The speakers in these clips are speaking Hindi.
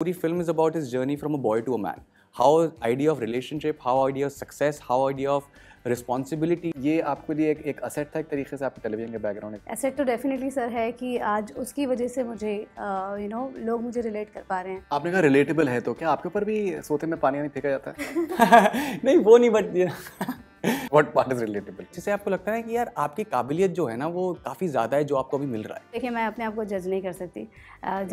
पूरी film is about is journey from a boy to a man how idea of relationship how idea of success how idea of responsibility ये आपके लिए एक एक असेट था एक तरीके से आपके टेलीविजन के बैकग्राउंड असेट तो डेफिनेटली सर है कि आज उसकी वजह से मुझे यू नो लोग मुझे रिलेट कर पा रहे हैं आपने कहा रिलेटेबल है तो क्या आपके ऊपर भी सोते में पानी नहीं फेंका जाता है नहीं वो नहीं but What part is relatable? जिसे आपको लगता है कि यार आपकी काबिलियत जो है ना वो काफ़ी ज़्यादा है जो आपको अभी मिल रहा है देखिए मैं अपने आप को जज नहीं कर सकती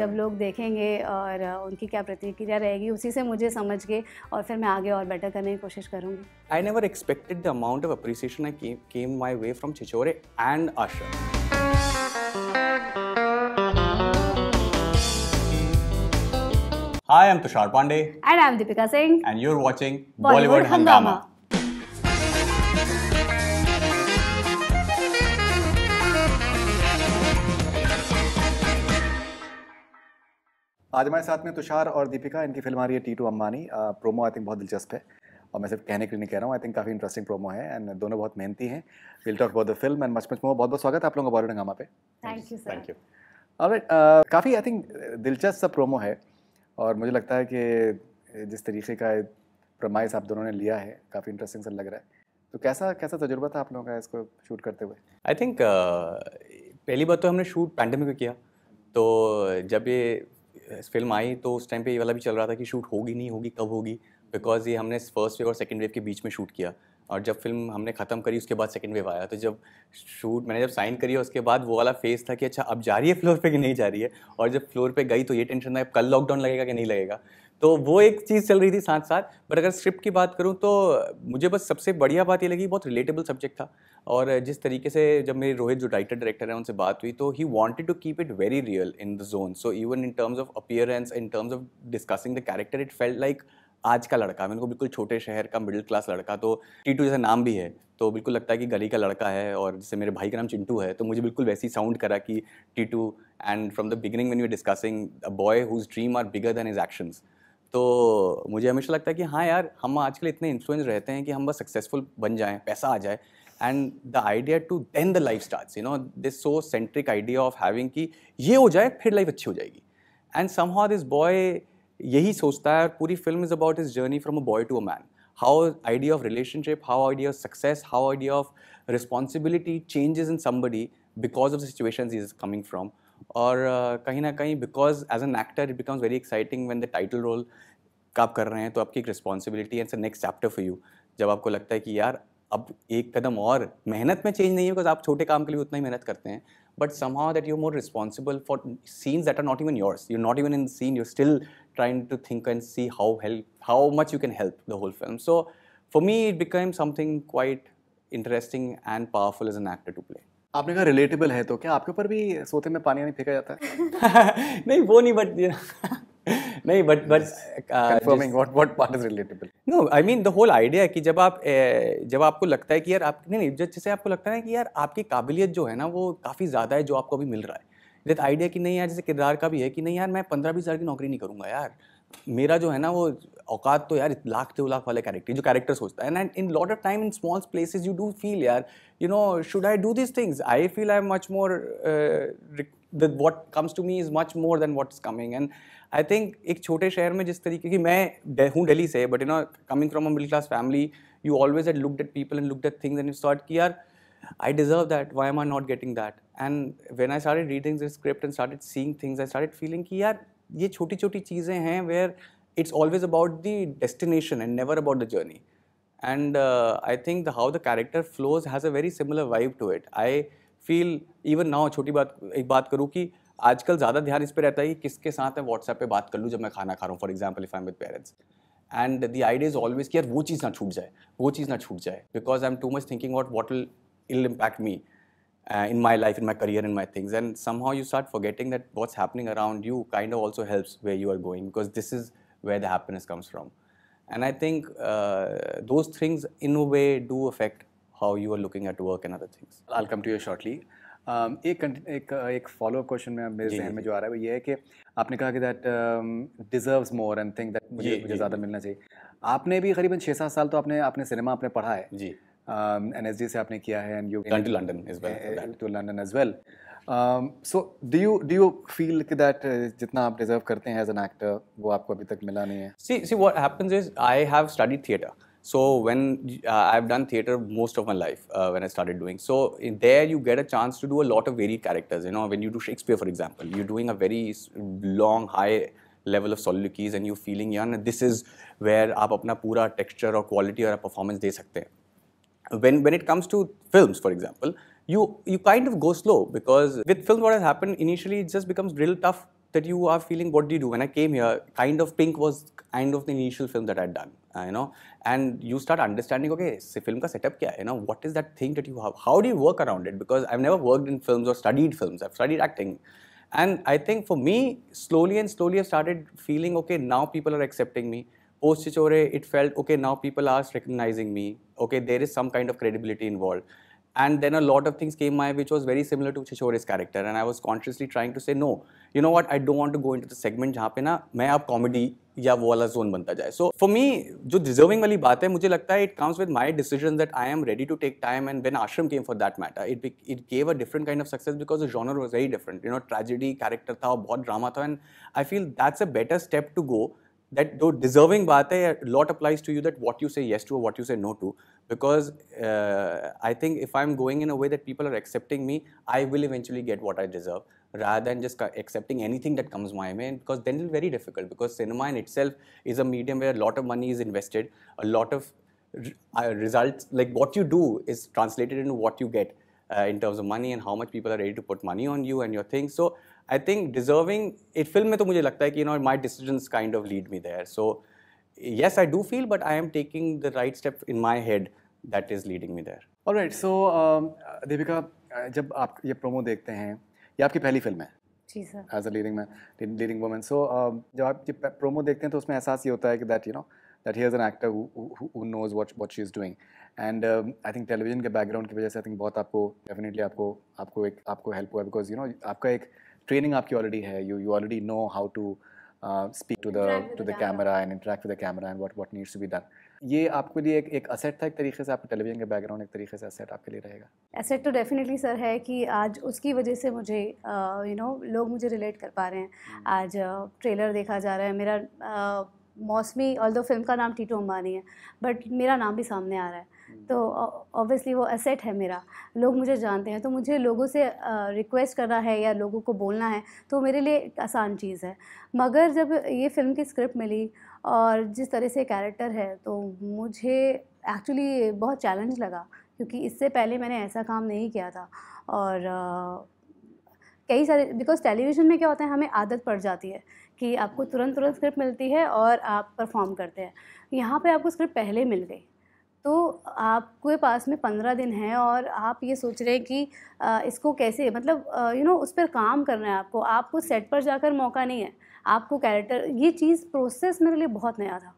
जब लोग देखेंगे और उनकी क्या प्रतिक्रिया रहेगी उसी से मुझे समझ के और फिर मैं आगे और बेटर करने की कोशिश करूँगी I never expected the amount of appreciation I came my way from Chhichhore and Asha Hi, I'm Tushar Pandey. And I'm Deepika Singh. And you're watching Bollywood, Bollywood Hangama. Hangama. आज हमारे साथ में तुषार और दीपिका इनकी फिल्म आ रही है Titu Ambani promo I think बहुत दिलचस्प है और मैं सिर्फ कहने के लिए नहीं कह रहा हूँ आई थिंक काफ़ी इंटरेस्टिंग प्रोमो है एंड दोनों बहुत मेहनती हैं will talk about the film and much much more बहुत बहुत स्वागत है आप लोगों का बॉलीवुड हंगामा पे थैंक यू थैंक यू और काफ़ी आई थिंक दिलचस्प सा प्रोमो है और मुझे लगता है कि जिस तरीके का प्रमाइस आप दोनों ने लिया है काफ़ी इंटरेस्टिंग सा लग रहा है तो कैसा कैसा तजुर्बा था आप लोगों का इसको शूट करते हुए आई थिंक uh, पहली बार तो हमने शूट पैंडमिक में किया तो जब ये फिल्म आई तो उस टाइम पे ये वाला भी चल रहा था कि शूट होगी नहीं होगी कब होगी बिकॉज ये हमने फर्स्ट वेव और सेकेंड वेव के बीच में शूट किया और जब फिल्म हमने ख़त्म करी उसके बाद सेकेंड वेव आया तो जब शूट मैंने जब साइन करी उसके बाद वो वाला फेज था कि अच्छा अब जा रही है फ्लोर पे कि नहीं जा रही है और जब फ्लोर पे गई तो ये टेंशन था कल लॉकडाउन लगेगा कि नहीं लगेगा तो वो एक चीज़ चल रही थी साथ साथ बट अगर स्क्रिप्ट की बात करूँ तो मुझे बस सबसे बढ़िया बात ये लगी बहुत रिलेटेबल सब्जेक्ट था और जिस तरीके से जब मेरे रोहित जो राइटर डायरेक्टर है उनसे बात हुई तो he wanted to keep it very real in the zone so even in terms of appearance in terms of discussing the character it felt like आज का लड़का मेरे को बिल्कुल छोटे शहर का मिडिल क्लास लड़का तो टीटू जैसा नाम भी है तो बिल्कुल लगता है कि गली का लड़का है और जैसे मेरे भाई का नाम चिंटू है तो मुझे बिल्कुल वैसी साउंड करा कि Titu and from the beginning one you discussing a boy whose dream are bigger than is actions तो मुझे हमेशा लगता है कि हाँ यार हम आजकल इतने इन्फ्लुएंस रहते हैं कि हम बस सक्सेसफुल बन जाएँ पैसा आ जाए and the idea to then the life start you know this so centric idea of having कि ये हो जाए फिर लाइफ अच्छी हो जाएगी and somehow this boy यही सोचता है और पूरी film is about is journey from a boy to a man how idea of relationship how idea of success how idea of responsibility changes in somebody because of the situation is coming from और कहीं ना कहीं because as an actor it becomes very exciting when the title role का आप कर रहे हैं तो आपकी एक responsibility and next chapter for you जब आपको लगता है कि यार अब एक कदम और मेहनत में चेंज नहीं है बिकॉज आप छोटे काम के लिए उतना ही मेहनत करते हैं but somehow that you more responsible for scenes that are not even yours you not even in scene you still trying to think and see how help how much you can help the whole film so for me it become something quite interesting and powerful as an actor to play आपने कहा रिलेटेबल है तो क्या आपके ऊपर भी सोते में पानी नहीं फेंका जाता है नहीं वो नहीं बट नहीं but but confirming what what part is relatable no I mean the whole idea कि जब आप जब आपको लगता है कि यार आप नहीं जैसे आपको लगता है कि यार आपकी काबिलियत जो है ना वो काफ़ी ज़्यादा है जो आपको अभी मिल रहा है जैसे आइडिया कि नहीं यार जैसे किरदार का भी है कि नहीं यार मैं पंद्रह बीस हज़ार की नौकरी नहीं करूँगा यार मेरा जो है ना वो औकात तो यार लाख दो लाख वाले कैरेक्टर जो कैरेक्टर सोचता है and in lot of time in small places you do feel यार you know should I do this things I feel I much more what comes to me is much more than what is coming and I think एक छोटे शहर में जिस तरीके की मैं हूँ डेली से but you know coming from a middle class family you always at looked at people and looked at things and start की यार I deserve that. Why am I not getting that? And when I started reading script script and started seeing things, I started feeling कि यार ये छोटी छोटी चीज़ें हैं where it's always about the destination and never about the journey. And uh, I think the, how the character flows has a very similar vibe to it. I feel even now छोटी बात एक बात करूँ कि आजकल ज़्यादा ध्यान इस पे रहता है कि किसके साथ मैं WhatsApp पे बात कर लूँ जब मैं खाना खा रहा हूँ for example if I am with parents and the idea is always कि यार वो चीज़ ना छूट जाए वो चीज़ ना छूट जाए because I am too much what what what will ill impact me in my life, in my career, in my things. And somehow you start forgetting that what's happening around you kind of also helps where you are going because this is where the happiness comes from. And I think uh, those things, in a way, do affect how you are looking at work and other things. I'll come to you shortly. Um, एक एक uh, एक फॉलोअप क्वेश्चन में मेरे जहन में जो आ रहा है वो ये है कि आपने कहा कि that deserves more and think that मुझे मुझे ज़्यादा मिलना चाहिए आपने भी करीबन छः सात साल तो आपने आपने सिनेमा आपने पढ़ा है जी एन एस डी से आपने किया है and you to London to London as well so do you do you feel कि दैट जितना आप डिजर्व करते हैं एज एन एक्टर वो आपको अभी तक मिला नहीं है see see what happens is I have studied theatre so when I have done theatre most of my life when I start doing so in there you get a chance to do a lot of very characters you know when you do Shakespeare for example you doing a very long high level of soliloquies and you feeling you यन दिस इज वेयर आप अपना पूरा टेक्स्चर और क्वालिटी और परफॉर्मेंस दे सकते हैं when when it comes to film for example you you kind of go slow because with film, what has happened initially it just becomes real tough that you are feeling what do you do when i came here kind of pink was kind of the initial film that i'd done uh, you know and you start understanding okay se film ka setup kya you know what is that thing that you have how do you work around it because i've never worked in films or studied films i've studied acting and i think for me slowly and slowly i started feeling okay now people are accepting me post chichore it felt okay now people are recognizing me okay there is some kind of credibility involved and then a lot of things came my which was very similar to Chishore's character and I was consciously trying to say no you know what I don't want to go into the segment जहाँ पे ना मैं आप comedy या वो वाला zone बनता जाए so for me जो deserving वाली बात है मुझे लगता है it comes with my decision that I am ready to take time and when Ashram came for that matter it it gave a different kind of success because the genre was very different you know tragedy character था और बहुत drama था and I feel that's a better step to go that though deserving baat hai, a lot applies to you that what you say yes to or what you say no to. Because uh, I think if I'm going in a way that people are accepting me, I will eventually get what I deserve rather than just accepting anything that comes my way because then it's very difficult because cinema in itself is a medium where a lot of money is invested, a lot of uh, results, like what you do is translated into what you get uh, in terms of money and how much people are ready to put money on you and your things. So I think deserving it film में तो मुझे लगता है कि you know my decision kind of lead me there so yes I do feel but I am taking the right step in my head that is leading me there और राइट सो दीपिका जब आप ये प्रोमो देखते हैं ये आपकी पहली फिल्म है जी sir as a leading man leading women so जब आप ये प्रोमो देखते हैं तो उसमें एहसास ये होता है कि that you know that he is actor actor who, who, what knows what what she's doing and um, के बैकग्राउंड की वजह से आई थिंक बहुत आपको डेफिनेटली आपको आपको एक आपको हेल्प हुआ बिकॉज यू नो आपका एक ट्रेनिंग आपकी ऑलरेडी है you you already know how to speak to the to the camera and interact with the camera and what what needs to be done ये आपके लिए एक एक असेट था एक तरीके से आपके टेलीविजन के बैकग्राउंड एक तरीके से असेट आपके लिए रहेगा असेट तो डेफिनेटली सर है कि आज उसकी वजह से मुझे यू uh, नो लोग मुझे रिलेट कर पा रहे हैं hmm. आज ट्रेलर uh, देखा जा रहा है मेरा uh, मौसमी ऑल दो फिल्म का नाम टीटो अम्बानी है बट मेरा नाम भी सामने आ रहा है तो ऑब्वियसली वो असेट है मेरा लोग मुझे जानते हैं तो मुझे लोगों से रिक्वेस्ट करना है या लोगों को बोलना है तो मेरे लिए आसान चीज़ है मगर जब ये फिल्म की स्क्रिप्ट मिली और जिस तरह से कैरेक्टर है तो मुझे एक्चुअली बहुत चैलेंज लगा क्योंकि इससे पहले मैंने ऐसा काम नहीं किया था और कई सारे बिकॉज टेलीविज़न में क्या होता है हमें आदत पड़ जाती है कि आपको तुरंत तुरंत स्क्रिप्ट मिलती है और आप परफॉर्म करते हैं यहाँ पे आपको स्क्रिप्ट पहले मिल गई तो आपके पास में पंद्रह दिन है और आप ये सोच रहे हैं कि आ, इसको कैसे मतलब यू नो उस पर काम करना है आपको आपको सेट पर जाकर मौका नहीं है आपको कैरेक्टर ये चीज़ प्रोसेस मेरे लिए बहुत नया था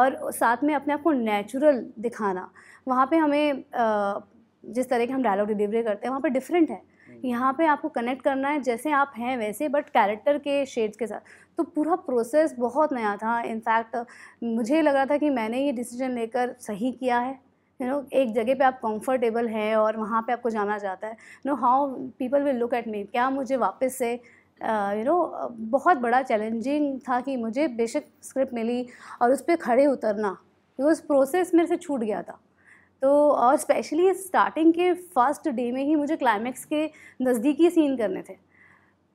और साथ में अपने आप को नेचुरल दिखाना वहाँ पे हमें जिस तरह के हम डायलॉग डिलीवरी करते हैं वहाँ पर डिफरेंट है हम्म। यहाँ पे आपको कनेक्ट करना है जैसे आप हैं वैसे बट कैरेक्टर के शेड्स के साथ तो पूरा प्रोसेस बहुत नया था इनफैक्ट मुझे लग रहा था कि मैंने ये डिसीजन लेकर सही किया है यू you नो know, एक जगह पे आप कंफर्टेबल हैं और वहाँ पे आपको जाना जाता है no how people will look at me क्या मुझे वापस से यू नो बहुत बड़ा चैलेंजिंग था कि मुझे बेशक स्क्रिप्ट मिली और उस पर खड़े उतरना उस प्रोसेस मेरे से छूट गया था तो और स्पेशली स्टार्टिंग के फर्स्ट डे में ही मुझे क्लाइमैक्स के नज़दीकी सीन करने थे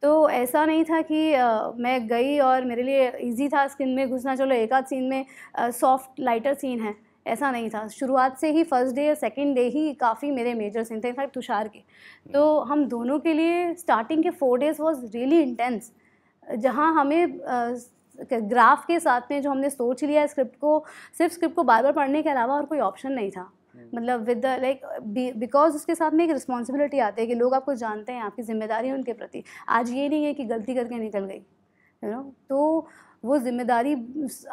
तो ऐसा नहीं था कि आ, मैं गई और मेरे लिए इजी था स्किन में घुसना चलो एक आध सीन में सॉफ्ट लाइटर सीन है ऐसा नहीं था शुरुआत से ही फर्स्ट डे या सेकेंड डे ही काफ़ी मेरे मेजर सीन थे इनफैक्ट तुषार के तो हम्म। हम दोनों के लिए स्टार्टिंग के four days was really intense जहाँ हमें आ, ग्राफ के साथ में जो हमने सोच लिया स्क्रिप्ट को सिर्फ स्क्रिप्ट को बार बार पढ़ने के अलावा और कोई ऑप्शन नहीं था मतलब विद द लाइक बिकॉज उसके साथ में एक रिस्पॉन्सिबिलिटी आती है कि लोग आपको जानते हैं आपकी जिम्मेदारी है उनके प्रति आज ये नहीं है कि गलती करके निकल गई यू नो तो वो जिम्मेदारी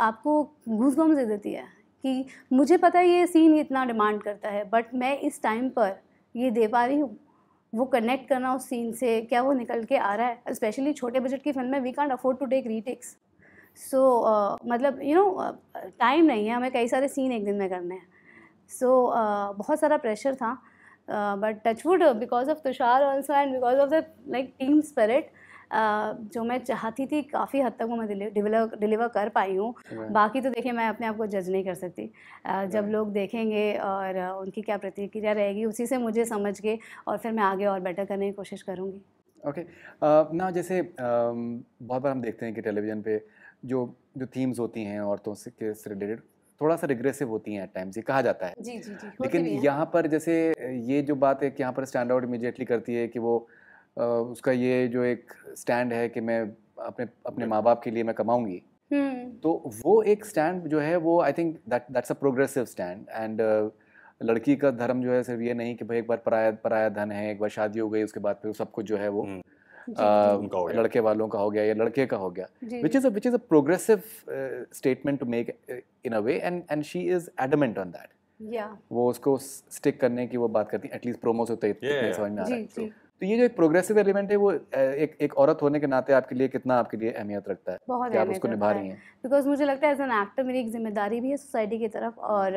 आपको घूस दे देती है कि मुझे पता है ये सीन इतना डिमांड करता है बट मैं इस टाइम पर ये दे पा रही हूँ वो कनेक्ट करना उस सीन से क्या वो निकल के आ रहा है स्पेशली छोटे बजट की फिल्म में we can't afford to take retakes so मतलब यू नो टाइम नहीं है हमें कई सारे सीन एक दिन में करने हैं सो so, uh, बहुत सारा प्रेशर था but touch wood because of Tushar also and because of the like team spirit जो मैं चाहती थी काफ़ी हद तक वो मैं डिलीवर कर पाई हूँ बाकी तो देखिए मैं अपने आप को जज नहीं कर सकती uh, जब लोग देखेंगे और उनकी क्या प्रतिक्रिया रहेगी उसी से मुझे समझ के और फिर मैं आगे और बेटर करने की कोशिश करूँगी ओके okay. ना uh, जैसे um, बहुत बार हम देखते हैं कि टेलीविज़न पे जो जो थीम्स होती हैं औरतों से रिलेटेड थोड़ा सा रिग्रेसिव होती हैं एट टाइम्स ये कहा जाता है जी जी जी लेकिन यहाँ पर जैसे ये जो बात है कि यहाँ पर स्टैंड आउट इमीडिएटली करती है कि वो उसका ये जो एक स्टैंड है कि मैं अपने अपने माँ बाप के लिए मैं कमाऊंगी हम्म। तो वो एक स्टैंड जो है वो I think that that's a progressive stand and लड़की का धर्म जो है सिर्फ ये नहीं कि भाई एक बार पराया पराया धन है एक बार शादी हो गई उसके बाद फिर सब कुछ जो है वो hmm. लड़के वालों का हो गया या लड़के का हो गया which is which is a progressive statement to make in a way and and she is adamant on that वो उसको स्टिक करने की वो बात करती है एटलीस्ट प्रोमो से तो इतने समझ में आ रहा है तो ये जो एक प्रोग्रेसिव एलिमेंट है वो एक एक औरत होने के नाते आपके लिए कितना आपके लिए अहमियत रखता है बहुत कि आप उसको निभा रही हैं बिकॉज मुझे लगता है एज एन एक्टर मेरी एक जिम्मेदारी भी है सोसाइटी की तरफ और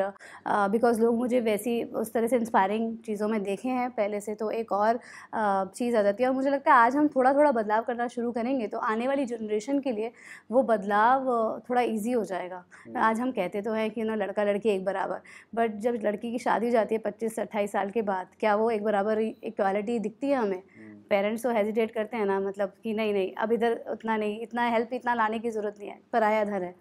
बिकॉज uh, लोग मुझे वैसी उस तरह से इंस्पायरिंग चीज़ों में देखे हैं पहले से तो एक और uh, चीज़ आ जाती है और मुझे लगता है आज हम थोड़ा थोड़ा बदलाव करना शुरू करेंगे तो आने वाली जनरेशन के लिए वो बदलाव थोड़ा ईजी हो जाएगा हम्म। आज हम कहते तो हैं कि ना लड़का लड़की एक बराबर बट जब लड़की की शादी हो जाती है पच्चीस से अट्ठाईस साल के बाद क्या वो एक बराबर इक्वालिटी दिखती है हमें में पेरेंट्स हम्म। तो हेजिटेट करते हैं ना मतलब कि नहीं नहीं अब इधर उतना नहीं इतना हेल्प इतना लाने की ज़रूरत नहीं है पराया धर है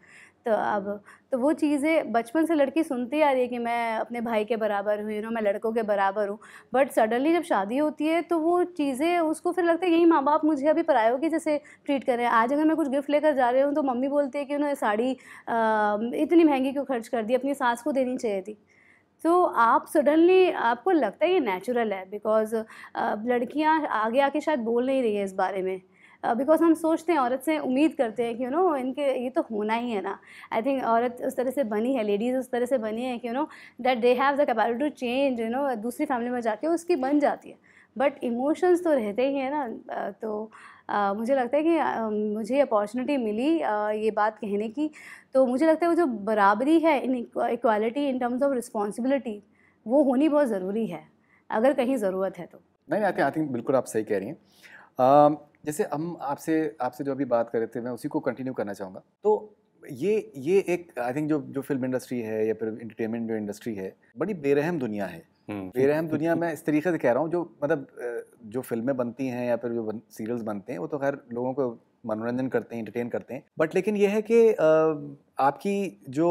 तो अब तो वो चीज़ें बचपन से लड़की सुनती आ रही है कि मैं अपने भाई के बराबर हूँ यू नो मैं लड़कों के बराबर हूँ बट सडनली जब शादी होती है तो वो चीज़ें उसको फिर लगता है यही माँ बाप मुझे अभी परायों के जैसे ट्रीट करें आज अगर मैं कुछ गिफ्ट लेकर जा रही हूँ तो मम्मी बोलती है कि उन्होंने साड़ी आ, इतनी महंगी क्यों खर्च कर दी अपनी सास को देनी चाहिए थी तो आप सडनली आपको लगता है ये नेचुरल है बिकॉज लड़कियाँ आगे आके शायद बोल नहीं रही है इस बारे में बिकॉज uh, हम सोचते हैं औरत से उम्मीद करते हैं कि यू नो इनके ये तो होना ही है ना आई थिंक औरत उस तरह से बनी है लेडीज़ उस तरह से बनी है कि you know that they have the capability to change you know दूसरी फैमिली में जाके उसकी बन जाती है बट इमोशंस तो रहते ही हैं ना तो आ, मुझे लगता है कि आ, मुझे अपॉर्चुनिटी मिली आ, ये बात कहने की तो मुझे लगता है वो जो बराबरी है in equality in terms of responsibility वो होनी बहुत ज़रूरी है अगर कहीं ज़रूरत है तो नहीं आई थिंक बिल्कुल आप सही कह रही हैं जैसे हम आपसे आपसे जो अभी बात कर रहे थे मैं उसी को कंटिन्यू करना चाहूँगा तो ये ये एक आई थिंक जो जो फिल्म इंडस्ट्री है या फिर इंटरटेनमेंट जो इंडस्ट्री है बड़ी बेरहम दुनिया है अहम हम्म। दुनिया में इस तरीके से कह रहा हूँ जो मतलब जो फिल्में बनती हैं या फिर जो बन, सीरियल्स बनते हैं वो तो खैर लोगों को मनोरंजन करते हैं इंटरटेन करते हैं बट लेकिन यह है कि आपकी जो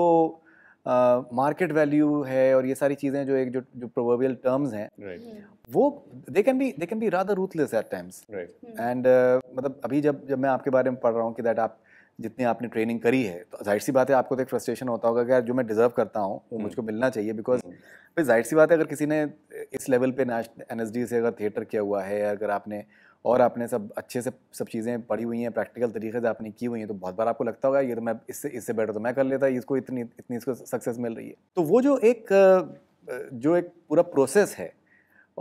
मार्केट वैल्यू है और ये सारी चीज़ें जो एक जो जो प्रोवर्बियल टर्म्स हैं hmm. वो they can be they can be rather ruthless at times and मतलब अभी जब जब मैं आपके बारे में पढ़ रहा हूँ कि दैट आप uh, जितनी आपने ट्रेनिंग करी है तो जाहिर सी बात है आपको तो एक फ्रस्ट्रेशन होता होगा कि यार जो मैं डिज़र्व करता हूँ वो हम्म। मुझको मिलना चाहिए बिकॉज हम्म। भाई जाहिर सी बात है अगर किसी ने इस लेवल पे एन एस से अगर थिएटर किया हुआ है अगर आपने और आपने सब अच्छे से सब चीज़ें पढ़ी हुई हैं प्रैक्टिकल तरीके से आपने की हुई हैं तो बहुत बार आपको लगता होगा ये तो मैं इससे इससे बेटर तो मैं कर लेता इसको इतनी इतनी इसको सक्सेस मिल रही है तो वो जो एक जो एक पूरा प्रोसेस है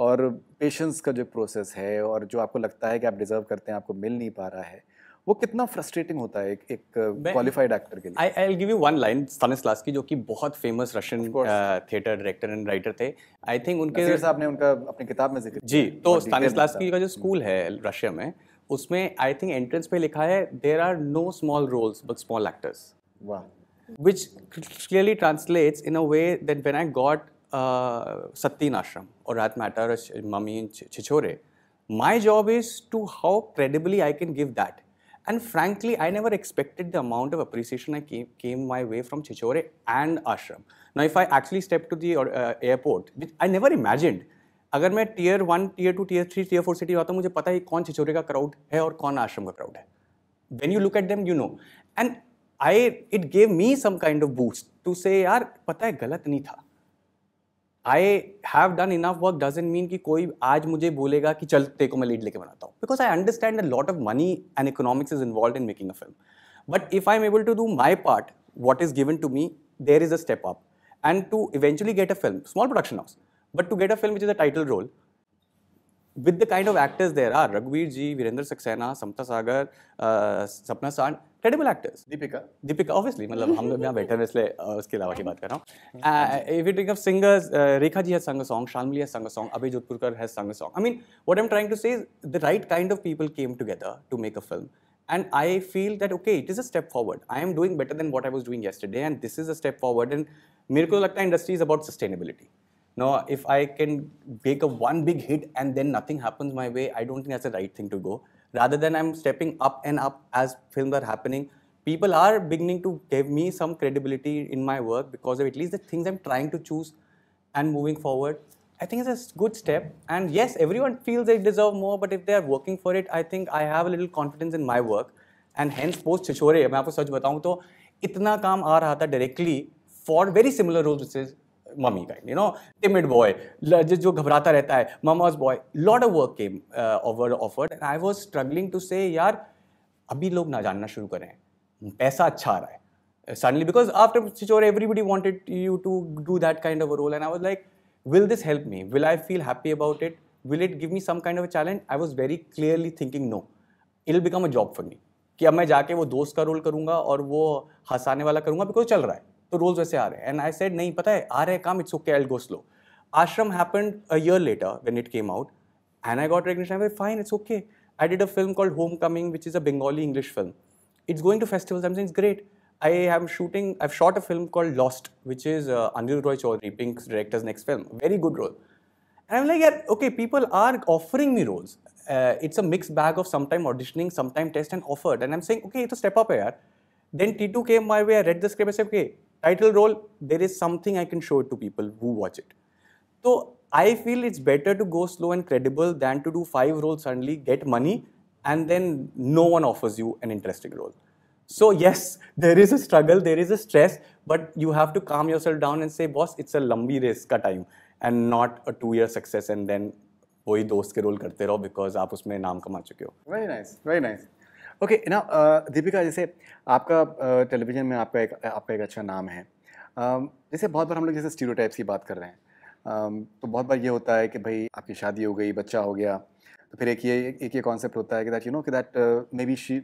और पेशेंस का जो प्रोसेस है और जो आपको लगता है कि आप डिज़र्व करते हैं आपको मिल नहीं पा रहा है वो कितना फ्रस्ट्रेटिंग होता है एक एक क्वालिफाइड uh, एक्टर के लिए I I give you one line Stanislas की जो कि बहुत famous Russian theatre director and writer थे आई थिंक उनके साहब ने उनका अपनी किताब में जिक्र जी तो स्टानिस्लास की का जो स्कूल है रशिया में उसमें आई थिंक एंट्रेंस पे लिखा है there are no small roles but small actors वाह which clearly translates in a way that when I got सत्तीन आश्रम और रात मैटर मम्मी Chhichhore my job is to how credibly I can give that And frankly, I never expected the amount of appreciation I came, came my way from Chichore and Ashram. Now, if I actually step to the uh, airport, which I never imagined, अगर मैं tier one tier two tier three tier four city रहा तो मुझे पता है कौन छिचोरे का क्राउड है और कौन आश्रम का क्राउड है when you look at them you know and I it gave me some kind of boost to say यार पता है गलत नहीं था I have done enough work doesn't mean कि कोई आज मुझे बोलेगा कि चल तेरे को मैं लीड लेके बनाता हूँ because I understand a lot of money and economics is involve in making a film but if I am able to do my part what is given to me there is a step up and to eventually get a film small production house but to get a film which is a title role with the kind of actors there are रघुवीर जी वीरेंद्र सक्सेना समता सागर सपना Sapna credible actors Deepika Deepika obviously मतलब हम लोग यहाँ बैठे हैं इसलिए उसके अलावा की बात कर रहा हूँ if you think of singers Rekha ji has sung song Shalmali has sung song Abhay Jodhpurkar has sung song I mean what I am trying to say is the right kind of people came together to make a film and I feel that okay it is a step I am doing better than than I was doing doing yesterday and this is a step forward and मेरे को लगता है industry is about sustainability no if I can make a one big hit and then nothing happens my way I don't think that's a right thing to go rather than I'm stepping up and up as films are happening. People are beginning to give me some credibility in my work because of at least the things I'm trying to choose and moving forward. I think it's a good step. And yes, everyone feels they deserve more, but if they are working for it, I think I have a little confidence in my work. And hence, post Chhichhore I आपको सच बताऊँ तो इतना so, आ रहा था directly for very similar roles which mummy का यू नो टिमिड बॉय जिस जो घबराता रहता है mama's boy lot of work came over offered and I was struggling to say यार अभी लोग ना जानना शुरू करें पैसा अच्छा आ रहा है suddenly because after Chhichhore everybody wanted you to do that kind of role and I was like will this help me will I feel happy about it will it give me some kind of a challenge I was very clearly thinking no it'll become a job for me कि अब मैं जाके वो दोस्त का रोल करूंगा और वो हंसाने वाला करूंगा बिकॉज चल रहा है तो रोल्स वैसे आ रहे हैं एंड आई सेड नहीं पता है आ काम it's okay I go slow Aashram happened a year later when it came out and I got recognition fine it's okay I did a film called home coming which is a Bengali English film it's going to festivals I it's great I am shooting, I've shot a film called Lost, which is uh, Roy Chowdhury Pink's director's next film. Very good role. And I'm like, yeah, okay, people are offering me roles. Uh, it's a mixed bag of sometime auditioning, sometime test and offered. And I'm saying, okay, a step up here. Then T2 came my way, I read the script, I said, okay, title role, there is something I can show it to people who watch it. So I feel it's better to go slow and credible than to do five roles suddenly, get money, and then no one offers you an interesting role. So yes, there is a struggle, there is a stress, but you have to calm yourself down and say, boss, it's a lumbi race ka time and not a two-year success and then वही दोस्त के रोल करते रहो बिकॉज आप उसमें नाम कमा चुके Very nice. ओके ना uh, दीपिका जैसे आपका टेलीविज़न uh, में आपका एक आपका एक अच्छा नाम है um, जैसे बहुत बार हम लोग जैसे स्टीरियोटाइप्स की बात कर रहे हैं um, तो बहुत बार ये होता है कि भाई आपकी शादी हो गई बच्चा हो गया तो फिर एक ये एक ये कॉन्सेप्ट होता है कि दैट यू नो कि that may be she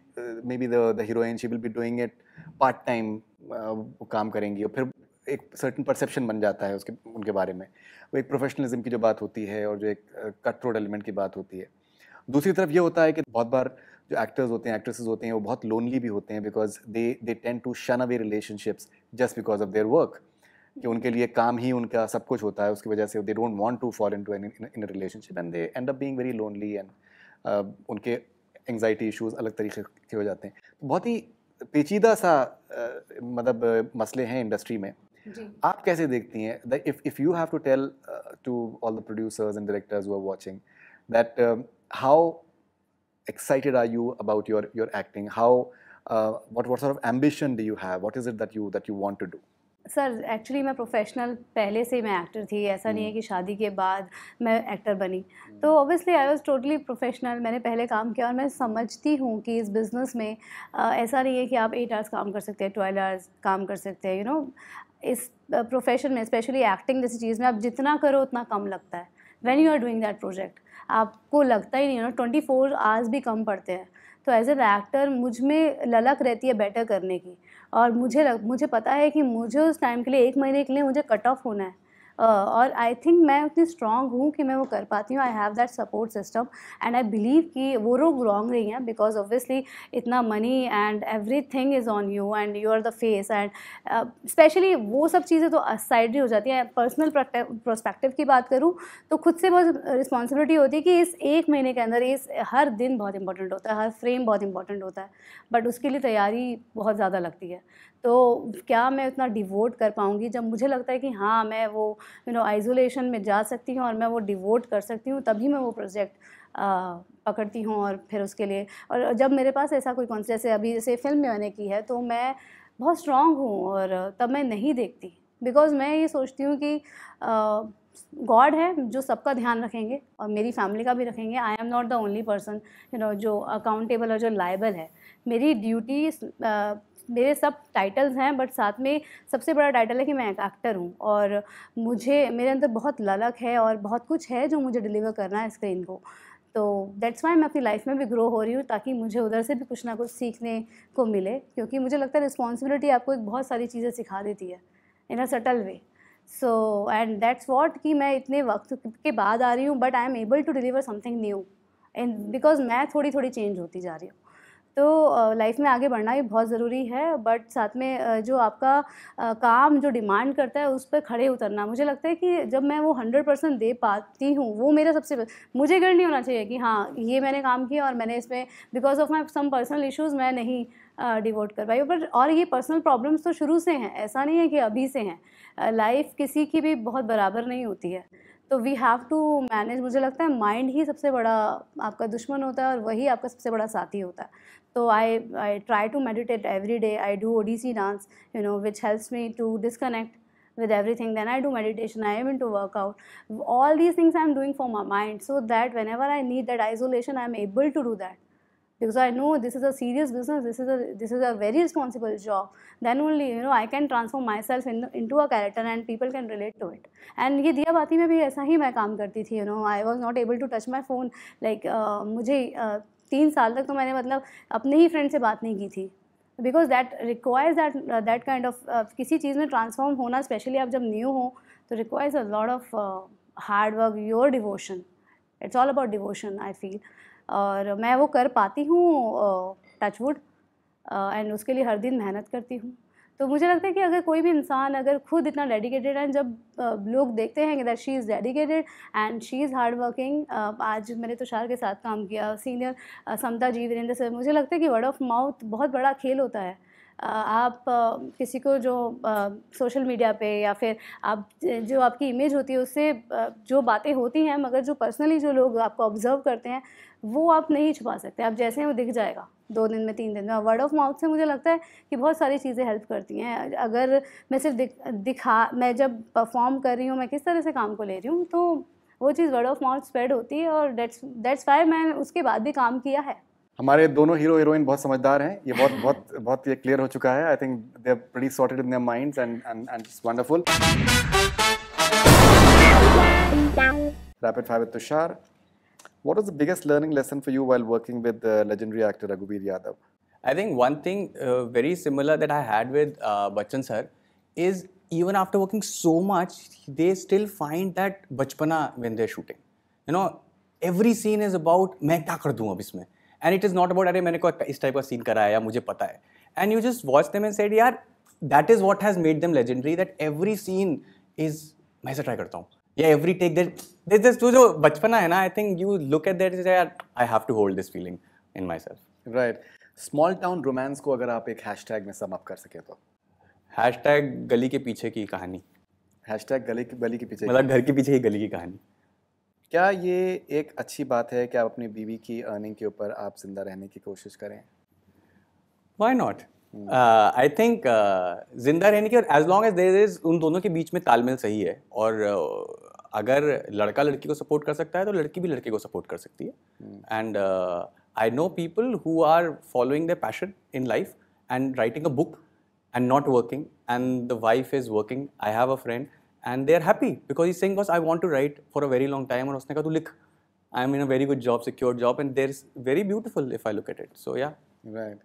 may be the heroine she will be doing it part time वो काम करेंगी और फिर एक सर्टन परसेप्शन बन जाता है उसके उनके बारे में वो एक प्रोफेशनलिज्म की जो बात होती है और जो एक कट थ्रोट एलिमेंट की बात होती है दूसरी तरफ ये होता है कि बहुत बार जो एक्टर्स होते हैं एक्ट्रेसेस होते हैं वो बहुत लोनली भी होते हैं because they they tend to shun away relationships just because of their work कि उनके लिए काम ही उनका सब कुछ होता है उसकी वजह से they don't want to fall into in relationship and they end up being very lonely and उनके एंगजाइटी इश्यूज अलग तरीके के हो जाते हैं तो बहुत ही पेचीदा सा uh, मतलब uh, मसले हैं इंडस्ट्री में आप कैसे देखती हैं if if you have to tell to all the producers and directors who are watching that how excited are you about your, your acting? How, uh, what, what sort of ambition do you have? What is it that you, that you want to do? Sir actually मैं प्रोफेशनल पहले से मैं एक्टर थी ऐसा नहीं है कि hmm. शादी के बाद मैं एक्टर बनी hmm. तो obviously I was totally professional मैंने पहले काम किया और मैं समझती हूँ कि इस बिज़नेस में ऐसा नहीं है कि आप एट आवर्स काम कर सकते हैं ट्वेल्व आवर्स काम कर सकते हैं यू नो इस प्रोफेशन में स्पेशली एक्टिंग जैसी चीज़ में आप जितना करो उतना कम लगता है when you are doing that project आपको लगता ही नहीं ना ट्वेंटी फोर आवर्स भी कम पड़ते हैं तो एज एन एक्टर मुझ में ललक रहती है बेटर करने की और मुझे लग, मुझे पता है कि मुझे उस टाइम के लिए एक महीने के लिए मुझे कट ऑफ होना है Uh, और आई थिंक मैं उतनी स्ट्रॉन्ग हूँ कि मैं वो कर पाती हूँ I have that support system and I believe कि वो लोग रॉन्ग रही हैं बिकॉज ऑब्वियसली इतना money and everything is on you and you are the face and specially वो सब चीज़ें तो ही हो जाती हैं पर्सनल प्रोस्पेक्टिव की बात करूँ तो खुद से बहुत रिस्पॉन्सिबिलिटी होती है कि इस एक महीने के अंदर इस हर दिन बहुत इंपॉर्टेंट होता है हर फ्रेम बहुत इंपॉर्टेंट होता है बट उसके लिए तैयारी बहुत ज़्यादा लगती है तो क्या मैं उतना डिवोट कर पाऊँगी जब मुझे लगता है कि हाँ मैं वो यू नो आइसोलेशन में जा सकती हूँ और मैं वो डिवोट कर सकती हूँ तभी मैं वो प्रोजेक्ट पकड़ती हूँ और फिर उसके लिए और जब मेरे पास ऐसा कोई कौन जैसे अभी जैसे फिल्म में मैंने की है तो मैं बहुत स्ट्रॉन्ग हूँ और तब मैं नहीं देखती बिकॉज़ मैं ये सोचती हूँ कि गॉड है जो सबका ध्यान रखेंगे और मेरी फैमिली का भी रखेंगे I am not the only person you know जो अकाउंटेबल और जो लाइबल है मेरी ड्यूटी मेरे सब टाइटल्स हैं बट साथ में सबसे बड़ा टाइटल है कि मैं एक एक्टर हूँ और मुझे मेरे अंदर बहुत ललक है और बहुत कुछ है जो मुझे डिलीवर करना है स्क्रीन को तो दैट्स वाई मैं अपनी लाइफ में भी ग्रो हो रही हूँ ताकि मुझे उधर से भी कुछ ना कुछ सीखने को मिले क्योंकि मुझे लगता है रिस्पॉन्सिबिलिटी आपको एक बहुत सारी चीज़ें सिखा देती है in a subtle way so and that's what कि मैं इतने वक्त के बाद आ रही हूँ but I am able to deliver something new and because मैं थोड़ी थोड़ी चेंज होती जा रही हूँ तो लाइफ में आगे बढ़ना भी बहुत ज़रूरी है बट साथ में जो आपका काम जो डिमांड करता है उस पर खड़े उतरना मुझे लगता है कि जब मैं वो हंड्रेड परसेंट दे पाती हूँ वो मेरा सबसे मुझे गर्ण नहीं होना चाहिए कि हाँ ये मैंने काम किया और मैंने इसमें because of my some personal issues मैं नहीं डिवोट कर पाई बट और ये पर्सनल प्रॉब्लम्स तो शुरू से हैं ऐसा नहीं है कि अभी से हैं लाइफ किसी की भी बहुत बराबर नहीं होती है तो वी हैव टू मैनेज मुझे लगता है माइंड ही सबसे बड़ा आपका दुश्मन होता है और वही आपका सबसे बड़ा साथी होता है So I, I try to meditate every day. I do ODC dance, you know, which helps me to disconnect with everything. Then I do meditation, I am into workout. All these things I'm doing for my mind so that whenever I need that isolation, I'm able to do that. Because I know this is a serious business, this is a this is a very responsible job. Then only you know I can transform myself in, into a character and people can relate to it. And ये दिया बाती में भी ऐसा ही मैं काम करती थी you know I was not able to touch my phone like uh, मुझे uh, तीन साल तक तो मैंने मतलब अपने ही फ्रेंड से बात नहीं की थी because that requires that that kind of किसी चीज़ में ट्रांसफॉर्म होना स्पेशली आप जब न्यू हो तो requires a lot of hard work your devotion it's all about devotion I feel और मैं वो कर पाती हूँ टचवुड uh, एंड uh, उसके लिए हर दिन मेहनत करती हूँ तो मुझे लगता है कि अगर कोई भी इंसान अगर खुद इतना डेडिकेटेड है जब लोग देखते हैं कि that she is dedicated and she is hard working आज मैंने तुषार तो के साथ काम किया सीनियर समता जी वीरेंद्र सर मुझे लगता है कि वर्ड ऑफ माउथ बहुत बड़ा खेल होता है आप किसी को जो सोशल मीडिया पे या फिर आप जो आपकी इमेज होती है उससे जो बातें होती हैं मगर जो पर्सनली जो लोग आपको ऑब्ज़र्व करते हैं वो आप नहीं छुपा सकते आप जैसे हैं वो दिख जाएगा दो दिन में तीन दिन में वर्ड ऑफ माउथ से मुझे लगता है कि बहुत सारी चीज़ें हेल्प करती हैं अगर मैं सिर्फ दिख, दिखा मैं जब परफॉर्म कर रही हूँ मैं किस तरह से काम को ले रही हूँ तो वो चीज़ वर्ड ऑफ माउथ स्प्रेड होती है और डेट्स डेट्स वाई मैंने उसके बाद भी काम किया है हमारे दोनों हीरो हीरोइन बहुत समझदार हैं ये बहुत बहुत बहुत ये क्लियर हो चुका है I think they are pretty sorted in their minds and and and it's wonderful rapid fire with Tushar What was the biggest learning lesson for you while working with the uh, legendary actor Raghuveer Yadav? I think one thing uh, very similar that I had with uh, Bachchan sir is even after working so much, they still find that bachpana when they're shooting. You know, every scene is about मैं क्या कर and it is not about अरे मैंने को इस type of scene and you just watch them and said yeah, that is what has made them legendary that every scene is मैं ऐसा try karta हूँ या एवरी टेक दैट दिस जो बचपना है ना I think you look at that is I have to hold this feeling in myself right small town romance को अगर आप एक हैश टैग में समअप कर सके तो हैश टैग गली के पीछे की कहानी टैग गली के गली के पीछे मतलब घर के पीछे की गली की कहानी क्या ये एक अच्छी बात है कि आप अपनी बीवी की अर्निंग के ऊपर आप जिंदा रहने की कोशिश करें वाई नॉट आई थिंक जिंदा रहने की और as long as there is उन दोनों के बीच में तालमेल सही है और uh, अगर लड़का लड़की को सपोर्ट कर सकता है तो लड़की भी लड़के को सपोर्ट कर सकती है and I know people who are following the passion in life and writing a book and not working and the wife is working I have a friend and they are happy because he sing boss I want to write for a very long time और उसने कहा तू लिख I am in a very good job secure job and there is very beautiful if I look at it so yeah right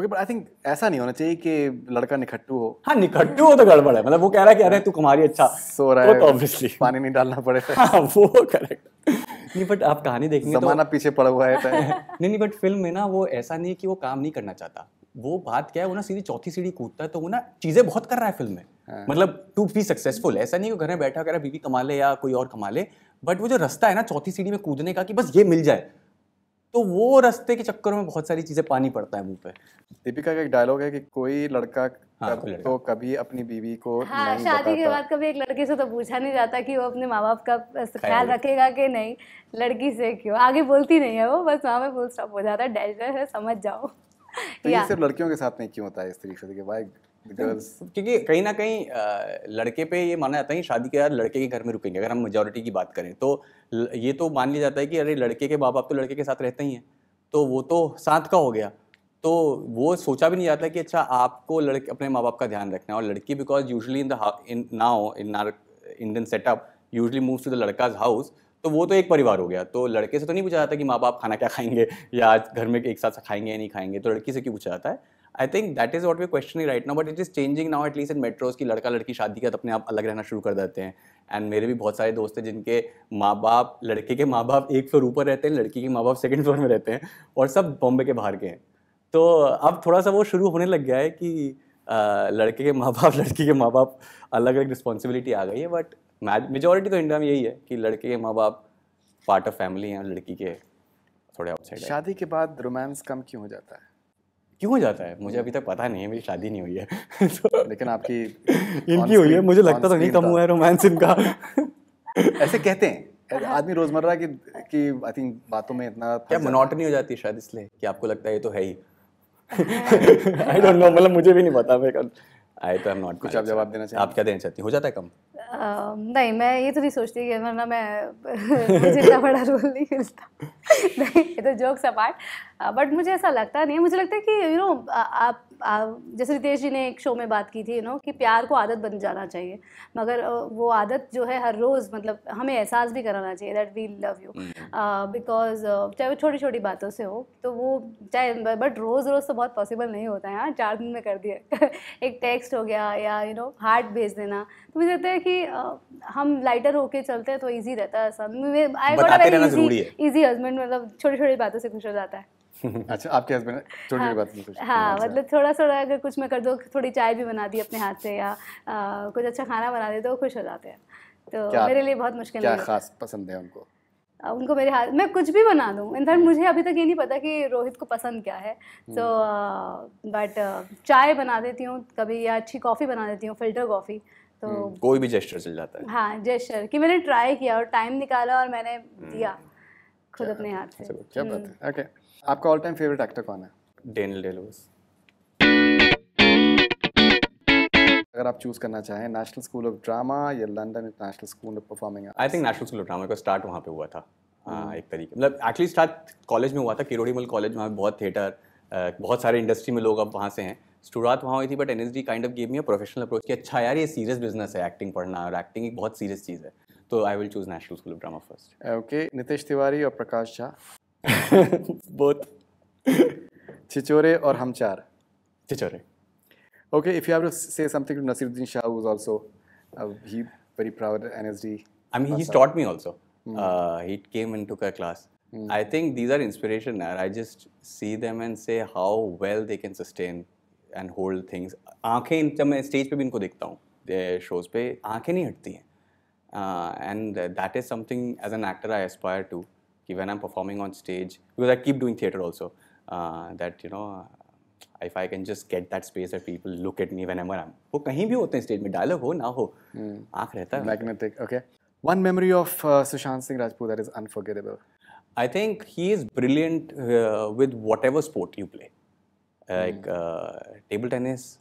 okay but I think ऐसा नहीं होना चाहिए कि लड़का निखट्टू हो हाँ निखट्टू हो तो गड़बड़ है मतलब वो कह रहा है कि अरे तू कुमारी अच्छा सो रहा है तो ऑब्वियसली पानी नहीं डालना पड़ेगा हाँ, वो करेक्ट नहीं बट आप कहानी देखेंगे तो जमाना तो, पीछे पड़ा हुआ है तो। नहीं नहीं बट फिल्म में ना वो ऐसा नहीं है कि वो काम नहीं करना चाहता वो बात क्या है वो ना सीधी चौथी सीढ़ी कूदता है तो वो ना चीज़ें बहुत कर रहा है फिल्म में हाँ। मतलब टू बी सक्सेसफुल ऐसा नहीं कि घर में बैठा कर बीबी कमा ले या कोई और कमा ले बट वो जो रास्ता है ना चौथी सीढ़ी में कूदने का कि बस ये मिल जाए तो वो रास्ते के चक्कर में बहुत सारी चीज़ें पानी पड़ता है मुँह पे दीपिका का एक डायलॉग है कि कोई लड़का हाँ, कभी तो कभी अपनी बीवी को हाँ, नहीं शादी के बाद कभी एक लड़के से तो पूछा नहीं जाता कि वो अपने माँ बाप का ख्याल रखेगा कि नहीं लड़की से क्यों आगे बोलती नहीं है वो बस वहाँ पे फुल स्टॉप हो जाता है डेल्टर है समझ जाओ तो ये सिर्फ लड़कियों के साथ नहीं क्यों होता है इस तरीके से भाई तो क्योंकि कहीं ना कहीं लड़के पे ये माना जाता है कि शादी के बाद लड़के के घर में रुकेंगे अगर हम मेजोरिटी की बात करें तो ये तो मान लिया जाता है कि अरे लड़के के माँ बाप तो लड़के के साथ रहते ही हैं तो वो तो साथ का हो गया तो वो सोचा भी नहीं जाता कि अच्छा आपको लड़के अपने माँ बाप का ध्यान रखना है और लड़की because usually in the in now in our Indian setup usually move to the लड़काज हाउस तो वो तो एक परिवार हो गया तो लड़के से तो नहीं पूछा जाता कि माँ बाप खाना क्या खाएंगे या आज घर में एक साथ खाएंगे या नहीं खाएंगे तो लड़की से क्यों पूछा जाता है I think that is what we question right ना but it is changing now at least in metros की लड़का लड़की शादी के बाद तो अपने आप अलग रहना शुरू कर देते हैं एंड मेरे भी बहुत सारे दोस्त हैं जिनके माँ बाप लड़के के माँ बाप एक फ्लोर ऊपर रहते हैं लड़की के माँ बाप सेकेंड फ्लोर में रहते हैं और सब बॉम्बे के बाहर के हैं तो अब थोड़ा सा वो शुरू होने लग गया है कि लड़के के माँ बाप लड़की के माँ बाप अलग अलग रिस्पॉन्सिबिलिटी आ गई है बट मेजोरिटी तो इंडिया में यही है कि लड़के के माँ बाप पार्ट ऑफ फैमिली हैं लड़की के थोड़े आउटसाइड शादी के बाद रोमांस कम क्यों हो जाता है क्यों जाता है मुझे अभी तक पता नहीं है मेरी शादी नहीं हुई है तो लेकिन आपकी इनकी हुई है मुझे लगता तो नहीं कम हुआ है रोमांस इनका ऐसे कहते हैं आदमी रोजमर्रा की की आई थिंक बातों में इतना क्या मोनोटनी हो जाती है शायद इसलिए कि आपको लगता है ये तो है ही आई डोंट नो मतलब मुझे भी नहीं पता मैं आई तो एम नॉट कुछ आप जवाब देना चाहिए आप क्या देना चाहती हो जाता है कम नहीं मैं ये तो नहीं सोचती कि वरना मैं मुझे इतना बड़ा रोल नहीं मिलता नहीं ये तो जोक्स अपार्ट बट मुझे ऐसा लगता नहीं है मुझे लगता है कि यू नो आप जैसे रितेश जी ने एक शो में बात की थी यू नो कि प्यार को आदत बन जाना चाहिए मगर वो आदत जो है हर रोज़ मतलब हमें एहसास भी कराना चाहिए that we love you because चाहे वो छोटी छोटी बातों से हो तो वो चाहे बट रोज़ रोज़ तो बहुत पॉसिबल नहीं होता है हाँ चार दिन में कर दिया एक टेक्स्ट हो गया या यू नो हार्ट भेज देना तो मुझे लगता है कि हम लाइटर होके चलते हैं तो ईजी रहता है सब I got a very easy husband मतलब छोटी छोटी बातों से खुश हो जाता है अच्छा आपके हस्बैंड छोटी छोटी खुश हाँ मतलब थोड़ा थोड़ा अगर कुछ मैं कर दो थोड़ी चाय भी बना दी अपने हाथ से या कुछ अच्छा खाना बना दे तो खुश हो जाते हैं तो मेरे लिए बहुत मुश्किल क्या खास पसंद है उनको उनको मेरे हाथ मैं कुछ भी बना दूँ इनफैक्ट हम्म। मुझे अभी तक ये नहीं पता कि रोहित को पसंद क्या है हम्म। तो बट चाय बना देती हूँ कभी या अच्छी कॉफ़ी बना देती हूँ फिल्टर कॉफ़ी तो हम्म, कोई भी जेस्टर चल जाता है हाँ जेस्टर कि मैंने ट्राई किया और टाइम निकाला और मैंने हम्म, दिया खुद अपने हाथ से क्या बात हम्म। है ओके आपका ऑल टाइम फेवरेट एक्टर कौन है डेनियल डेलोस अगर आप चूज करना चाहें नेशनल स्कूल ऑफ ड्रामा या London international school of performing I think national school of drama का स्टार्ट वहाँ पे हुआ था हाँ, एक तरीके मतलब एक्चुअली स्टार्ट कॉलेज में हुआ था किरोड़ीमल कॉलेज वहाँ बहुत थिएटर बहुत सारे इंडस्ट्री में लोग अब वहाँ से हैं स्टूरात वहाँ हुई थी but N S D kind of gave professional approach कि अच्छा यार ये सीरियस बिजनेस है एक्टिंग पढ़ना और एक्टिंग एक बहुत सीरियस चीज़ है तो I will choose national school drama first okay Nitesh Tiwari और प्रकाश झा बोथ छिचोरे और Hum Chaar Chhichhore okay if you say something to Naseeruddin Shah who also he very proud and I mean he taught me also he came in to class I think these are inspiration are I just see them and say how well they can sustain and hold things आँखें जब मैं स्टेज पे भी इनको देखता हूँ शोज़ पे आँखें नहीं हटती हैं and that is something as an actor I aspire to कि when I am performing on stage because I keep doing theatre also that you know if I can just get that space at people look at me whenever I am वो कहीं भी होते हैं स्टेज में डायलॉग हो ना हो hmm. आँख रहता है magnetic okay one memory of Sushant Singh Rajput that is unforgettable I think he is brilliant with whatever sport you play like hmm. uh, table tennis,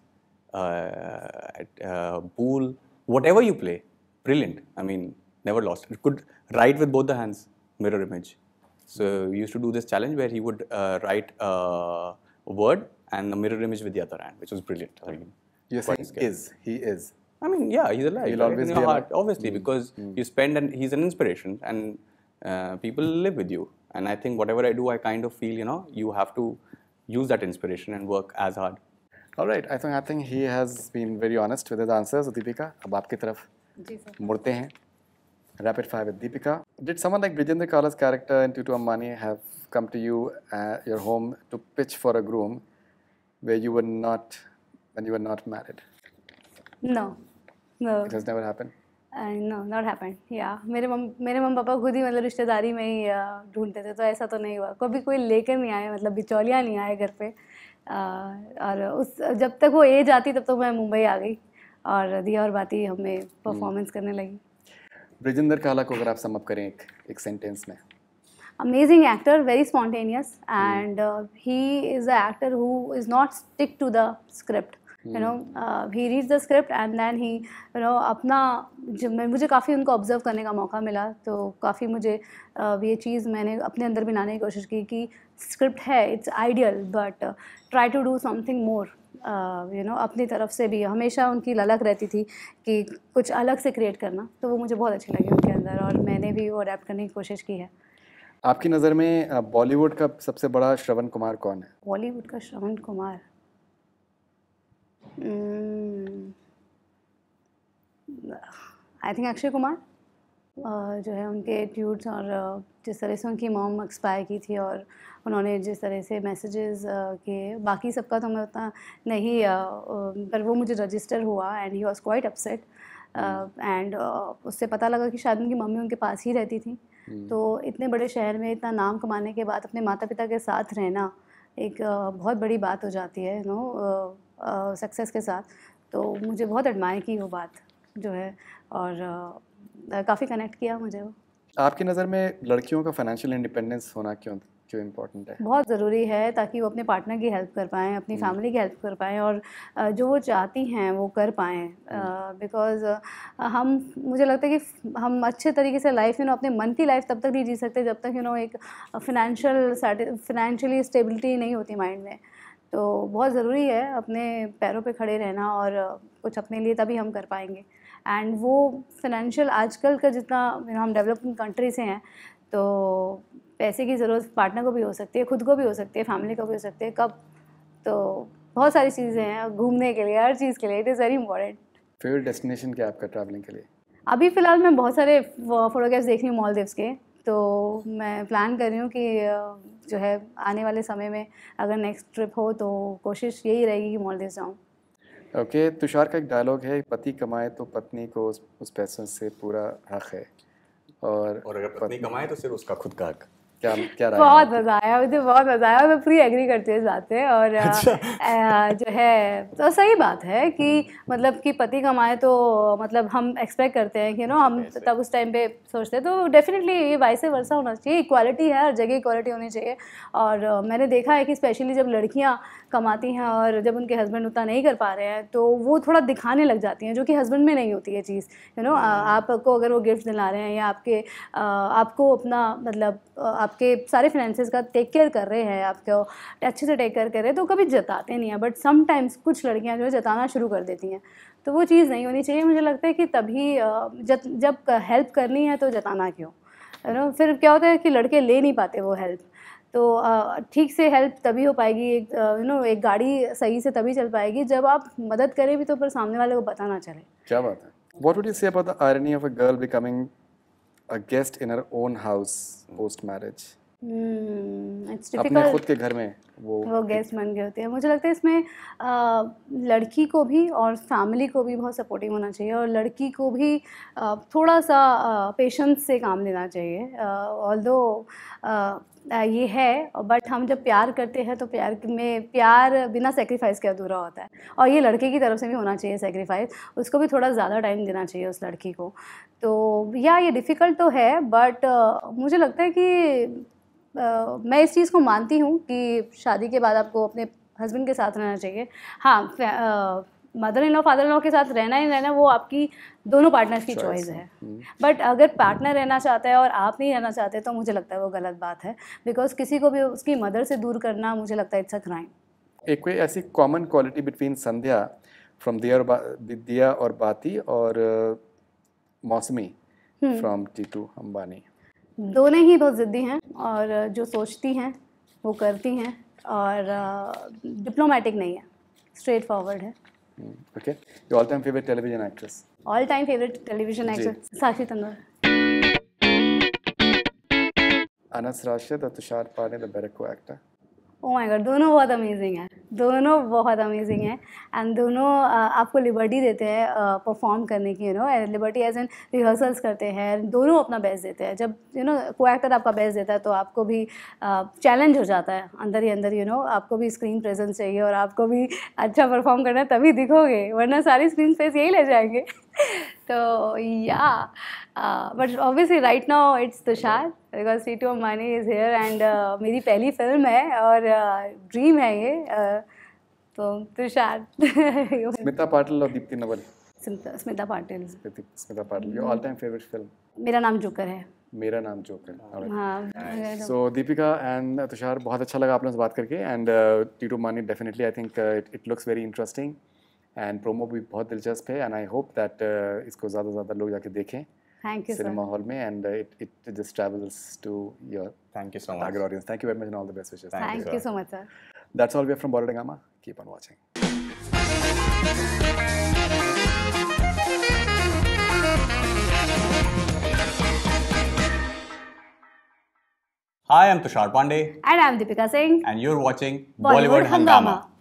uh, uh, pool, whatever you play, brilliant. I mean, never lost. It could write with both the hands, mirror image. So hmm. we used to do this challenge where he would write a word and a mirror image with the other hand, which was brilliant. I mean, yes, he is. He is. I mean, yeah, he's alive. He'll always in your heart, obviously, mm. because mm. you spend and he's an inspiration, and uh, people live with you. And I think whatever I do, I kind of feel you know you have to use that inspiration and work as hard. All right, I think I think he has been very honest with his answers. Deepika, अब आपकी तरफ मुड़ते हैं. Rapid fire with Deepika. Did someone like Brijinder Kala's character in Tutu Ammani have come to you at uh, your home to pitch for a groom where you were not when you were not married? No, no. It has never happened. No not happen yeah मेरे मम मेरे मम पापा खुद ही मतलब रिश्तेदारी में ही uh, ढूंढते थे तो ऐसा तो नहीं हुआ कभी कोई लेकर नहीं आए मतलब बिचौलिया नहीं आए घर पे uh, और उस जब तक वो एज आती तब तक मैं मुंबई आ गई और दिया और बाती हमें परफॉर्मेंस hmm. करने लगी ब्रजेंद्र काला को अगर आप समअप करें एक एक सेंटेंस में amazing actor very spontaneous and he is a actor who is not stick to the script you know he read the script and then he you know अपना जब मैं मुझे काफ़ी उनको ऑब्जर्व करने का मौका मिला तो काफ़ी मुझे uh, ये चीज़ मैंने अपने अंदर भी लाने की कोशिश की कि स्क्रिप्ट है it's ideal but try to do something more you know अपनी तरफ से भी हमेशा उनकी ललक रहती थी कि कुछ अलग से क्रिएट करना तो वो मुझे बहुत अच्छी लगी उनके अंदर और मैंने भी वो अडेप्ट करने की कोशिश की है आपकी नज़र में बॉलीवुड uh, का सबसे बड़ा श्रवण कुमार कौन है बॉलीवुड का श्रवण कुमार आई थिंक अक्षय कुमार जो है उनके ट्यूट्स और uh, जिस तरह से उनकी मॉम एक्सपायर की थी और उन्होंने जिस तरह से मैसेजेस uh, के किए बाकी सबका तो मैं उतना नहीं uh, पर वो मुझे रजिस्टर हुआ and he was quite upset एंड उससे पता लगा कि शायद उनकी मम्मी उनके पास ही रहती थी hmm. तो इतने बड़े शहर में इतना नाम कमाने के बाद अपने माता पिता के साथ रहना एक बहुत बड़ी बात हो जाती है नो सक्सेस के साथ तो मुझे बहुत एडमायर की वो बात जो है और काफ़ी कनेक्ट किया मुझे वो आपकी नज़र में लड़कियों का फाइनेंशियल इंडिपेंडेंस होना क्यों क्यों इम्पोर्टेंट है बहुत ज़रूरी है ताकि वो अपने पार्टनर की हेल्प कर पाएँ अपनी फैमिली हम्म। की हेल्प कर पाएँ और जो वो चाहती हैं वो कर पाएँ बिकॉज हम्म। हम मुझे लगता है कि हम अच्छे तरीके से लाइफ यू नो अपने मन की लाइफ तब तक नहीं जी सकते जब तक यू नो एक फिनेंशियल फाइनेंशियली स्टेबिलिटी नहीं होती माइंड में तो बहुत ज़रूरी है अपने पैरों पे खड़े रहना और कुछ अपने लिए तभी हम कर पाएंगे एंड वो फिनेंशियल आजकल का जितना हम डेवलपिंग कंट्री से हैं तो पैसे की ज़रूरत पार्टनर को भी हो सकती है खुद को भी हो सकती है फैमिली को भी हो सकती है कब तो बहुत सारी चीज़ें हैं घूमने के लिए हर चीज़ के लिए it is very important favourite destination क्या आपका ट्रैवलिंग के लिए अभी फ़िलहाल मैं बहुत सारे फोटोग्राफ्स देख रही हूँ मॉलदीव्स के तो मैं प्लान कर रही हूँ कि जो है आने वाले समय में अगर नेक्स्ट ट्रिप हो तो कोशिश यही रहेगी कि मॉलदीव जाऊँ ओके okay, तुषार का एक डायलॉग है पति कमाए तो पत्नी को उस, उस पैसों से पूरा हक है और और अगर पत्नी, पत्नी कमाए तो सिर्फ उसका खुद का हक क्या क्या रहा बहुत मज़ा आया मुझे बहुत मज़ा आया मैं पूरी एग्री करती हूँ इस बात पे और अच्छा। जो है तो सही बात है कि मतलब कि पति कमाए तो मतलब हम एक्सपेक्ट करते हैं कि नो हम तब उस टाइम पे सोचते हैं तो डेफिनेटली ये वाइस वर्षा होना चाहिए इक्वालिटी है हर जगह इक्वालिटी होनी चाहिए और मैंने देखा है कि स्पेशली जब लड़कियाँ कमाती हैं और जब उनके हस्बैंड उतना नहीं कर पा रहे हैं तो वो थोड़ा दिखाने लग जाती हैं जो कि हस्बैंड में नहीं होती है चीज़ यू नो hmm. आपको अगर वो गिफ्ट दिला रहे हैं या आपके आपको अपना मतलब आपके सारे फाइनेंसेस का टेक केयर कर रहे हैं आपको अच्छे से टेक केयर कर रहे हैं तो कभी जताते नहीं हैं बट समटाइम्स कुछ लड़कियाँ जो है जताना शुरू कर देती हैं तो वो चीज़ नहीं होनी चाहिए मुझे लगता है कि तभी जब जब हेल्प करनी है तो जताना क्यों नो फिर क्या होता है कि लड़के ले नहीं पाते वो हेल्प तो ठीक से हेल्प तभी हो पाएगी एक यू नो एक गाड़ी सही से तभी चल पाएगी जब आप मदद करें भी तो पर सामने वाले को पता ना चले क्या बात है What would you say about the irony of a girl becoming a guest in her own house post marriage हम्म, अपने खुद के घर में वो वो गैस बन गए होते हैं मुझे लगता है इसमें आ, लड़की को भी और फैमिली को भी बहुत सपोर्टिव होना चाहिए और लड़की को भी आ, थोड़ा सा पेशेंस से काम लेना चाहिए ऑल दो ये है बट हम जब प्यार करते हैं तो प्यार में प्यार बिना सेक्रीफाइस के अधूरा होता है और ये लड़के की तरफ से भी होना चाहिए सेक्रीफाइस उसको भी थोड़ा ज़्यादा टाइम देना चाहिए उस लड़की को तो या ये डिफ़िकल्ट तो है बट मुझे लगता है कि मैं इस चीज़ को मानती हूँ कि शादी के बाद आपको अपने हस्बैंड के साथ रहना चाहिए हाँ mother in law father in law के साथ रहना ही रहना वो आपकी दोनों पार्टनर्स की चॉइस है बट हम्म। अगर पार्टनर रहना चाहता है और आप नहीं रहना चाहते तो मुझे लगता है वो गलत बात है बिकॉज किसी को भी उसकी मदर से दूर करना मुझे लगता है इट्स अ क्राइम एक कोई ऐसी common quality between Sandhya from Diya और दिया और बाती और Mausami from hmm. Titu Ambani hmm. दोनों ही बहुत ज़िद्दी हैं और जो सोचती हैं वो करती हैं और डिप्लोमेटिक नहीं है स्ट्रेट फॉरवर्ड है okay all time favourite television actress all time favourite television actress Sakshi oh my god दोनों बहुत अमेजिंग हैं दोनों बहुत अमेजिंग हैं एंड दोनों uh, आपको लिबर्टी देते हैं परफॉर्म uh, करने की you know liberty as an rehearsals करते हैं दोनों अपना बेस्ट देते हैं जब यू नो को एक्टर आपका बेस्ट देता है तो आपको भी चैलेंज uh, हो जाता है अंदर ही अंदर यू नो आपको भी स्क्रीन प्रेजेंस चाहिए और आपको भी अच्छा परफॉर्म करना है तभी दिखोगे वरना सारी स्क्रीन फेस यही ले जाएंगे तो yeah but obviously right now it's Tushar because see टू मानी इज़ हेयर एंड मेरी पहली फिल्म है और ड्रीम uh, है ये uh, तो तुषार स्मिता पाटिल और Deepti Naval Smita Patil Smita Patil your all time favourite film Mera Naam joker है मेरा नाम जोकर सो हाँ, तो- दीपिका एंड तुषार बहुत अच्छा लगा आपने से बात करके एंड टी टू मानी definitely I think it looks very interesting and promo भी बहुत दिलचस्प है एंड आई होप दैट इसको ज़्यादा से ज़्यादा लोग जाके देखें Thank you, cinema hall me and uh, it, it, it just travels to your thank you so much target audience. Thank you very much, and all the best wishes. Thank, thank you, you so much, sir. That's all we have from Borodangama. Keep on watching. Hi, I'm Tushar Pandey. And I'm Deepika Singh. And you're watching Bollywood, Bollywood Hangama. Hangama.